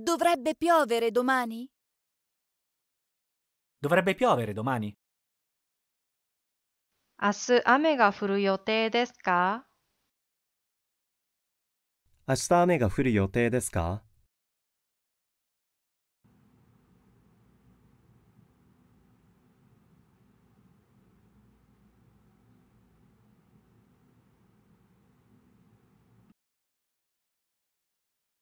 Dovrebbe piovere domani? Dovrebbe piovere domani? 明日雨が降る予定ですか明日雨が降る予定ですか